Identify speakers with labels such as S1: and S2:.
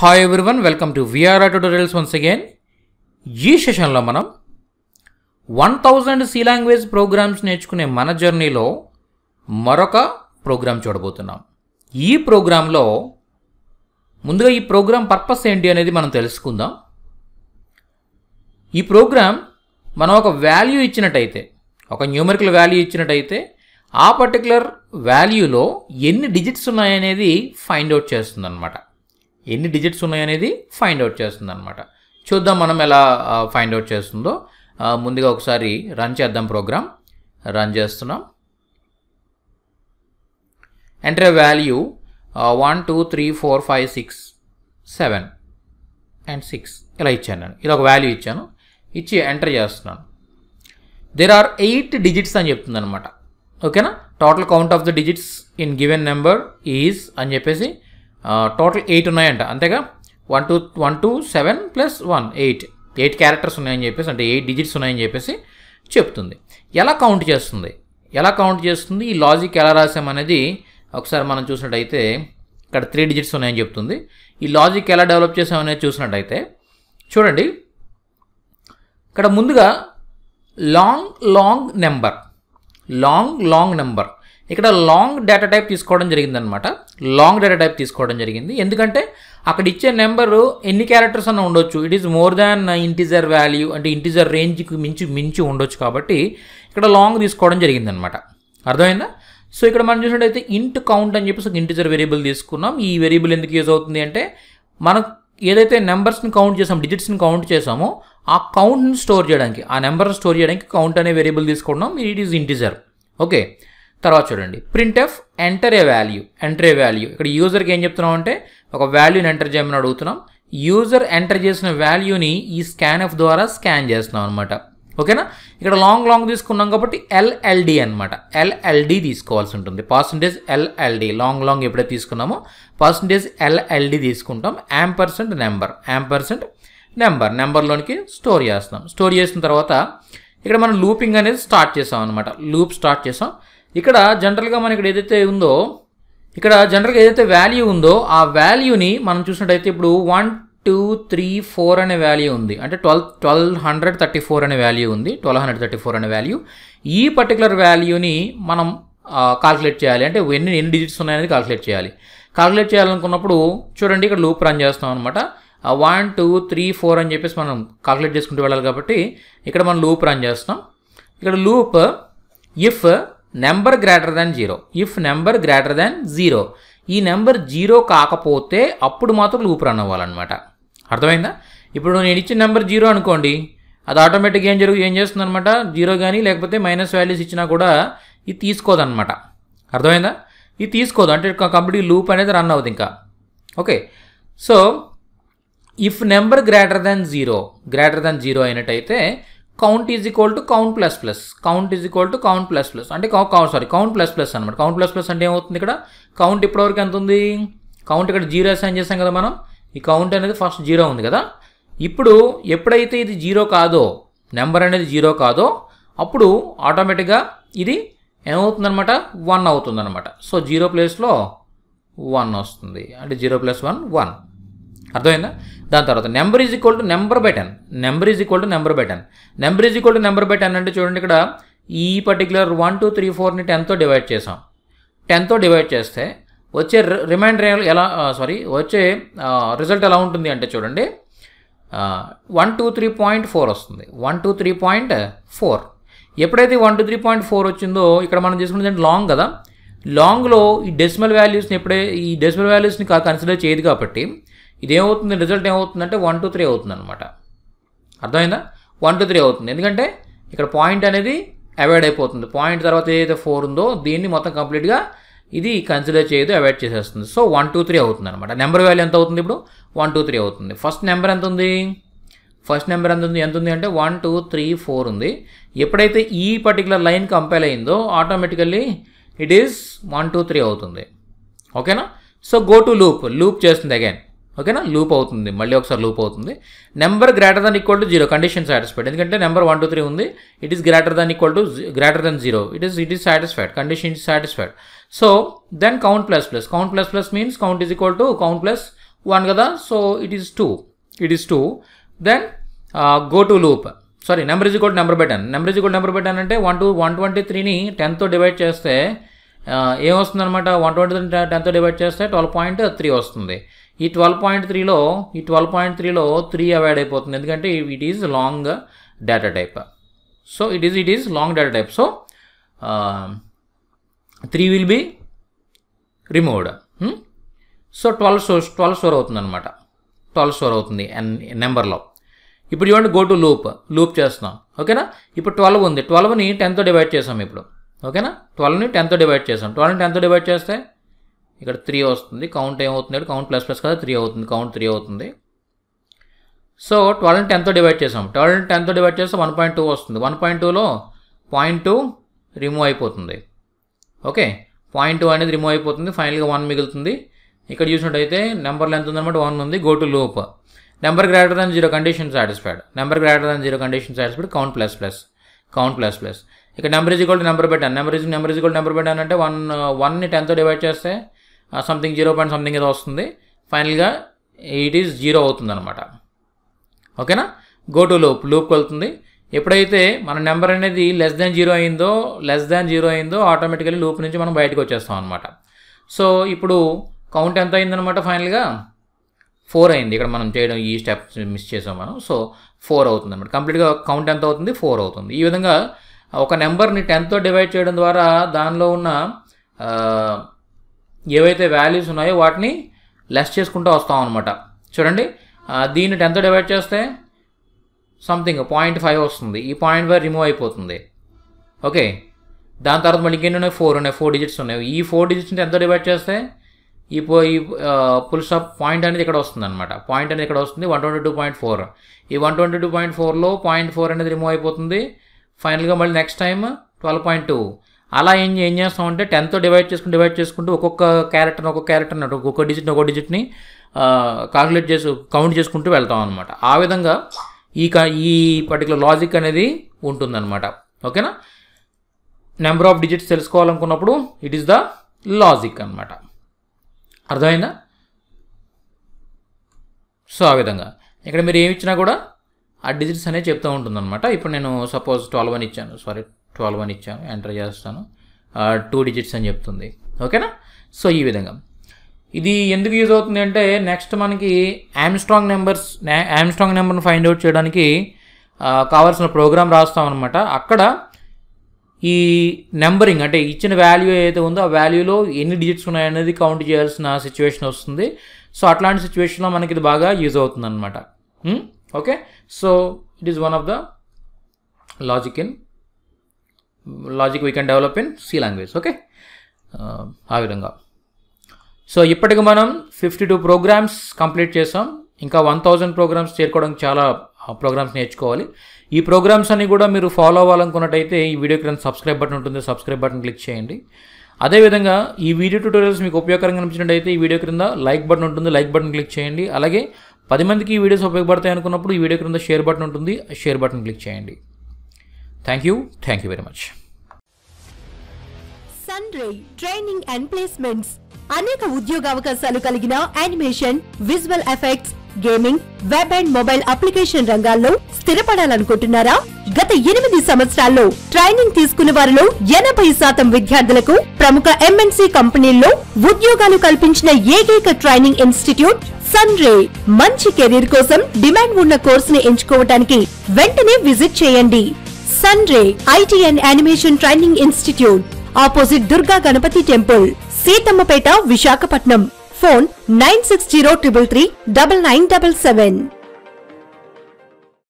S1: Hi everyone welcome to VRR tutorials once again ఈ సెషన్లో మనం one thousand C language programs నేర్చుకునే మన జర్నీలో మరొక ప్రోగ్రామ్ చూడబోతున్నాం ఈ ప్రోగ్రాంలో ముందుగా ఈ ప్రోగ్రామ్ పర్పస్ ఏంటి అనేది మనం తెలుసుకుందాం ఈ ప్రోగ్రామ్ మనం ఒక వాల్యూ ఇచ్చినట్టయితే ఒక న్యూమరికల్ వాల్యూ ఇచ్చినట్టయితే ఆ పర్టికులర్ వాల్యూలో ఎన్ని డిజిట్స్ ఉన్నాయనేది ఫైండ్ అవుట్ చేస్తుందన్నమాట ఎన్ని డిజిట్స్ ఉన్నాయనేది ఫైండ్ అవుట్ చేస్తుంది అనమాట చూద్దాం మనం ఎలా ఫైండ్ అవుట్ చేస్తుందో ముందుగా ఒకసారి రన్ చేద్దాం ప్రోగ్రామ్ రన్ చేస్తున్నాం enter value one two three four five six seven and six ఇలా ఇచ్చాను నేను ఇది ఒక వాల్యూ ఇచ్చాను ఇచ్చి ఎంటర్ చేస్తున్నాను దేర్ ఆర్ ఎయిట్ డిజిట్స్ అని చెప్తుంది అనమాట ఓకేనా total count of the digits in given number is అని చెప్పేసి టోటల్ ఎయిట్ ఉన్నాయంట అంతేగా one two one two seven plus one eight eight characters ఉన్నాయని చెప్పేసి అంటే ఎయిట్ డిజిట్స్ ఉన్నాయని చెప్పేసి చెప్తుంది ఎలా కౌంట్ చేస్తుంది ఎలా కౌంట్ చేస్తుంది ఈ లాజిక్ ఎలా రాసామనేది ఒకసారి మనం చూసినట్టయితే ఇక్కడ త్రీ డిజిట్స్ ఉన్నాయని చెప్తుంది ఈ లాజిక్ ఎలా డెవలప్ చేసామనేది చూసినట్టయితే చూడండి ఇక్కడ ముందుగా long long number long long number ఇక్కడ లాంగ్ డేటా టైప్ తీసుకోవడం జరిగిందనమాట లాంగ్ డేటా టైప్ తీసుకోవడం జరిగింది ఎందుకంటే అక్కడ ఇచ్చే నెంబరు ఎన్ని క్యారెక్టర్స్ అన్న ఉండొచ్చు it is more than integer value అంటే ఇంటిజర్ రేంజ్కి మించి మించి ఉండొచ్చు కాబట్టి ఇక్కడ లాంగ్ తీసుకోవడం జరిగిందనమాట అర్థమైందా సో ఇక్కడ మనం చూసినట్టయితే ఇంట్ కౌంట్ అని చెప్పేసి ఒక ఇంటిజర్ వేరియబుల్ తీసుకున్నాం ఈ వేరియబుల్ ఎందుకు యూజ్ అవుతుంది అంటే మనం ఏదైతే నెంబర్స్ని కౌంట్ చేసాం డిజిట్స్ని కౌంట్ చేసామో ఆ కౌంట్ని స్టోర్ చేయడానికి ఆ నెంబర్ని స్టోర్ చేయడానికి కౌంట్ అనే వేరియబుల్ తీసుకున్నాం ఇట్ ఈస్ ఇంటిజర్ ఓకే తర్వాత చూడండి F enter a value enter a value ఇక్కడ యూజర్కి ఏం చెప్తున్నాం అంటే ఒక వాల్యూని ఎంటర్ చేయమని అడుగుతున్నాం యూజర్ ఎంటర్ చేసిన వాల్యూని ఈ ఎఫ్ ద్వారా స్కాన్ చేస్తున్నాం అనమాట ఓకేనా ఇక్కడ లాంగ్ లాంగ్ తీసుకున్నాం కాబట్టి ఎల్ఎల్డి అనమాట ఎల్ఎల్డి తీసుకోవాల్సి ఉంటుంది పర్సంటేజ్ ఎల్ఎల్డి లాంగ్ లాంగ్ ఎప్పుడైతే తీసుకున్నామో పర్సంటేజ్ ఎల్ఎల్డి తీసుకుంటాం ampersand number ampersand number నెంబర్లోనికి స్టోర్ చేస్తున్నాం స్టోర్ చేసిన తర్వాత ఇక్కడ మనం లూపింగ్ అనేది స్టార్ట్ చేసాం అనమాట లూప్ స్టార్ట్ చేసాం ఇక్కడ జనరల్గా మనకి ఇక్కడ ఏదైతే ఉందో ఇక్కడ జనరల్గా ఏదైతే వాల్యూ ఉందో ఆ వాల్యూని మనం చూసినట్టయితే ఇప్పుడు వన్ టూ త్రీ ఫోర్ అనే వాల్యూ ఉంది అంటే twelve twelve hundred thirty four అనే వాల్యూ ఉంది ట్వెల్వ్ హండ్రెడ్ థర్టీ ఫోర్ అనే వాల్యూ ఈ పర్టికులర్ వాల్యూని మనం కాల్కులేట్ చేయాలి అంటే ఎన్ని ఎన్ని డిజిట్స్ ఉన్నాయనేది కాల్కులేట్ చేయాలి కాల్కులేట్ చేయాలనుకున్నప్పుడు చూడండి ఇక్కడ లూప్ రన్ చేస్తాం అనమాట వన్ టూ త్రీ ఫోర్ అని చెప్పేసి మనం కాల్కులేట్ చేసుకుంటూ వెళ్ళాలి కాబట్టి ఇక్కడ మనం లూప్ రన్ చేస్తాం ఇక్కడ loop if number greater than zero if number greater than zero ఈ నెంబర్ జీరో కాకపోతే అప్పుడు మాత్రం లూప్ రన్ అవ్వాలన్నమాట అర్థమైందా ఇప్పుడు నేను ఇచ్చిన నెంబర్ జీరో అనుకోండి అది ఆటోమేటిక్గా ఏం జరుగు ఏం చేస్తుంది అనమాట జీరో కానీ లేకపోతే మైనస్ వాల్యూస్ ఇచ్చినా కూడా ఇది అనమాట అర్థమైందా ఇది తీసుకోదు అంటే కంప్లీట్ లూప్ అనేది రన్ అవుతుంది ఇంకా okay so if number greater than zero greater than zero అయినట్టయితే count is equal to count plus plus count is equal to count plus plus అంటే సారీ కౌంట్ ప్లస్ ప్లస్ అనమాట count plus plus అంటే ఏమవుతుంది ఇక్కడ count ఇప్పటివరకు ఎంత ఉంది count ఇక్కడ జీరో అసైన్ చేసాం కదా మనం ఈ కౌంట్ అనేది ఫస్ట్ జీరో ఉంది కదా ఇప్పుడు ఎప్పుడైతే ఇది జీరో కాదో నెంబర్ అనేది జీరో కాదో అప్పుడు ఆటోమేటిక్గా ఇది ఏమవుతుందనమాట వన్ అవుతుందనమాట సో జీరో ప్లేస్లో వన్ వస్తుంది అంటే జీరో ప్లస్ వన్ వన్ అర్థమైందా దాని తర్వాత number is equal to number by ten number is equal to number by ten number is equal to number by ten అంటే చూడండి ఇక్కడ ఈ పర్టికులర్ వన్ టూ త్రీ ఫోర్ని టెన్తో డివైడ్ చేసాం టెన్తో డివైడ్ చేస్తే వచ్చే రిమైండర్ ఎలా సారీ వచ్చే రిజల్ట్ ఎలా ఉంటుంది అంటే చూడండి one two three point four వస్తుంది one two three point four ఎప్పుడైతే one two three point four వచ్చిందో ఇక్కడ మనం తీసుకున్నది లాంగ్ కదా లాంగ్లో ఈ డెసిమల్ వాల్యూస్ని ఎప్పుడే ఈ డెసిమల్ వాల్యూస్ని కన్సిడర్ చేయదు కాబట్టి ఇదేమవుతుంది రిజల్ట్ ఏమవుతుందంటే వన్ టూ త్రీ అవుతుంది అనమాట అర్థమైందా వన్ టూ త్రీ అవుతుంది ఎందుకంటే ఇక్కడ పాయింట్ అనేది అవాయిడ్ అయిపోతుంది పాయింట్ తర్వాత ఏదైతే ఫోర్ ఉందో దీన్ని మొత్తం కంప్లీట్గా ఇది కన్సిడర్ చేయదు అవాయిడ్ చేసేస్తుంది సో వన్ టూ త్రీ అవుతుంది అనమాట నెంబర్ వాల్యూ ఎంత అవుతుంది ఇప్పుడు వన్ టూ త్రీ అవుతుంది ఫస్ట్ నెంబర్ ఎంత ఉంది ఫస్ట్ నెంబర్ ఎంత ఉంది ఎంత ఉంది అంటే వన్ టూ త్రీ ఫోర్ ఉంది ఎప్పుడైతే ఈ పర్టికులర్ లైన్ కంపైల్ అయిందో automatically it is one two three అవుతుంది ఓకేనా so go to loop loop చేస్తుంది అగైన్ ఓకేనా లూప్ అవుతుంది మళ్ళీ ఒకసారి లూప్ అవుతుంది number greater than equal to zero condition satisfied ఎందుకంటే నెంబర్ వన్ టూ త్రీ ఉంది it is greater than equal to greater than zero it is it is satisfied condition is satisfied so then count plus plus count plus plus means count is equal to count plus one కదా so it is two it is two then go to loop sorry number is equal number by ten number is equal number by ten అంటే one two one twenty త్రీని టెన్తో divide చేస్తే ఏమొస్తుంది అనమాట one twenty టెన్తో divide చేస్తే twelve point three వస్తుంది ఈ twelve point త్రీలో ఈ ట్వెల్వ్ పాయింట్ త్రీలో త్రీ అవాయిడ్ అయిపోతుంది ఎందుకంటే it is long data type so it is it is long data type so three will be removed so twelve store twelve store అవుతుంది అనమాట twelve store అవుతుంది నెంబర్లో ఇప్పుడు చూడండి గో టు లూప్ లూప్ చేస్తున్నాం ఓకేనా ఇప్పుడు ట్వెల్వ్ ఉంది ట్వెల్వ్ని టెన్తో డివైడ్ చేసాం ఇప్పుడు ఓకేనా ట్వెల్వ్ని టెన్త్ డివైడ్ చేసాం ట్వెల్వ్ని టెన్తో డివైడ్ చేస్తే ఇక్కడ త్రీ వస్తుంది కౌంట్ ఏమవుతుంది కౌంట్ ప్లస్ ప్లస్ కదా త్రీ అవుతుంది కౌంట్ త్రీ అవుతుంది సో ట్వెల్వ్ని టెన్త్ డివైడ్ చేసాం ట్వెల్వ్ని టెన్త్ డివైడ్ చేస్తే వన్ పాయింట్ టూ వస్తుంది వన్ పాయింట్ టూలో పాయింట్ టూ రిమూవ్ అయిపోతుంది ఓకే పాయింట్ టూ అనేది రిమూవ్ అయిపోతుంది ఫైనల్గా వన్ మిగులుతుంది ఇక్కడ చూసినట్టయితే నెంబర్ ఎంత ఉందన్నమాట వన్ ఉంది go to loop number greater than zero condition satisfied number greater than zero condition satisfied count plus plus count plus plus ఇక్కడ number is equal to number పెట్టాను number is number is equal number పెట్టాను అంటే one వన్ని టెన్తో divide చేస్తే something zero point something ఏదో వస్తుంది ఫైనల్గా ఇట్ ఈజ్ జీరో అవుతుంది అనమాట ఓకేనా గో టు లూప్ లూప్కి వెళ్తుంది ఎప్పుడైతే మన నెంబర్ అనేది లెస్ దాన్ జీరో అయిందో లెస్ దాన్ జీరో అయిందో ఆటోమేటికలీ లూప్ నుంచి మనం బయటకు వచ్చేస్తాం అనమాట సో ఇప్పుడు కౌంట్ ఎంత అయిందనమాట ఫైనల్గా ఫోర్ అయింది ఇక్కడ మనం చేయడం ఈ స్టెప్స్ మిస్ చేసాం మనం సో ఫోర్ అవుతుంది అనమాట కంప్లీట్గా కౌంట్ ఎంత అవుతుంది ఫోర్ అవుతుంది ఈ విధంగా ఒక నెంబర్ని టెన్తో డివైడ్ చేయడం ద్వారా దానిలో ఉన్న ఏవైతే వాల్యూస్ ఉన్నాయో వాటిని లెస్ చేసుకుంటూ వస్తాం అనమాట చూడండి దీన్ని టెన్తో డివైడ్ చేస్తే సంథింగ్ పాయింట్ ఫైవ్ వస్తుంది ఈ పాయింట్ ఫైవ్ రిమూవ్ అయిపోతుంది ఓకే దాని తర్వాత మళ్ళీ ఇంకేంటి ఉన్నాయి ఫోర్ ఉన్నాయి ఫోర్ డిజిట్స్ ఉన్నాయి ఈ ఫోర్ డిజిట్స్ని ఎంత డివైడ్ చేస్తే ఈ పో ఈ పుల్ పాయింట్ అనేది ఇక్కడ వస్తుంది అనమాట పాయింట్ అనేది ఇక్కడ వస్తుంది one twenty two point four ఈ వన్ ట్వంటీ టూ పాయింట్ ఫోర్లో పాయింట్ ఫోర్ అనేది రిమూవ్ అయిపోతుంది ఫైనల్గా మళ్ళీ next time twelve point two అలా ఏం ఏం చేస్తామంటే టెన్తో డివైడ్ చేసుకుని డివైడ్ చేసుకుంటూ ఒక్కొక్క క్యారెక్టర్ని ఒక్కొక్క క్యారెక్టర్ని ఒక్కొక్క డిజిట్ని ఒక్కొక్క డిజిట్ని కాలిక్యులేట్ చేసి కౌంట్ చేసుకుంటూ వెళ్తాం అనమాట ఆ విధంగా ఈ క ఈ పర్టికులర్ లాజిక్ అనేది ఉంటుందన్నమాట ఓకేనా నెంబర్ ఆఫ్ డిజిట్స్ తెలుసుకోవాలనుకున్నప్పుడు ఇట్ ఈస్ ద లాజిక్ అనమాట అర్థమైందా సో ఆ విధంగా ఇక్కడ మీరు ఏమి ఇచ్చినా కూడా ఆ డిజిట్స్ అనేది చెప్తూ ఉంటుందన్నమాట ఇప్పుడు నేను సపోజ్ ట్వెల్వ్ అని ఇచ్చాను సారీ ట్వెల్వ్ అని ఇచ్చాను ఎంటర్ చేస్తాను టూ డిజిట్స్ అని చెప్తుంది ఓకేనా సో ఈ విధంగా ఇది ఎందుకు యూజ్ అవుతుంది అంటే నెక్స్ట్ మనకి యామ్స్ట్రాంగ్ నెంబర్స్ యామ్స్ట్రాంగ్ నెంబర్ని ఫైండ్ అవుట్ చేయడానికి కావాల్సిన ప్రోగ్రామ్ రాస్తాం అనమాట అక్కడ ఈ నెంబరింగ్ అంటే ఇచ్చిన వాల్యూ ఏదైతే ఉందో ఆ వాల్యూలో ఎన్ని డిజిట్స్ ఉన్నాయనేది కౌంట్ చేయాల్సిన సిచ్యువేషన్ వస్తుంది సో అట్లాంటి సిచ్యువేషన్లో మనకి ఇది బాగా యూజ్ అవుతుంది అనమాట okay hmm? So it is one of the logic in logic we can develop in C language okay ఆ విధంగా సో ఇప్పటికి మనం ఫిఫ్టీ టూ ప్రోగ్రామ్స్ కంప్లీట్ చేసాం ఇంకా వన్ థౌజండ్ ప్రోగ్రామ్స్ చేరుకోవడానికి చాలా ప్రోగ్రామ్స్ నేర్చుకోవాలి ఈ ప్రోగ్రామ్స్ అన్ని కూడా మీరు ఫాలో అవ్వాలనుకున్నట్టయితే ఈ వీడియోకి రెండు సబ్స్క్రైబ్ బటన్ ఉంటుంది సబ్స్క్రైబ్ బటన్ క్లిక్ చేయండి అదేవిధంగా ఈ వీడియో ట్యూటోరియల్స్ మీకు ఉపయోగకరంగా అనిపించినట్టయితే ఈ వీడియో క్రింద లైక్ బటన్ ఉంటుంది లైక్ బటన్ క్లిక్ చేయండి అలాగే పది మందికి ఈ వీడియోస్ ఉపయోగపడతాయి అనుకున్నప్పుడు ఈ వీడియో క్రింద షేర్ బటన్ ఉంటుంది షేర్ బటన్ క్లిక్ చేయండి thank you thank you very much Sunray training and placements అనేక ఉద్యోగ అవకాశాలు కలిగిన animation visual effects gaming web and mobile application రంగాల్లో స్థిరపడాలనుకుంటున్నారా గత ఎనిమిది సంవత్సరాల్లో ట్రైనింగ్ తీసుకున్న వారిలో ఎనభై శాతం విద్యార్థులకు ప్రముఖ ఎంఎన్సీ కంపెనీల్లో ఉద్యోగాలు కల్పించిన ఏకైక ట్రైనింగ్ ఇన్స్టిట్యూట్ సన్ రే మంచి కెరీర్ కోసం డిమాండ్ ఉన్న కోర్స్ ని ఎంచుకోవటానికి వెంటనే విజిట్ చేయండి Sun Ray IT and animation training institute opposite Durga Ganapathi temple Seethammapeta Visakhapatnam phone nine six zero triple three double nine double seven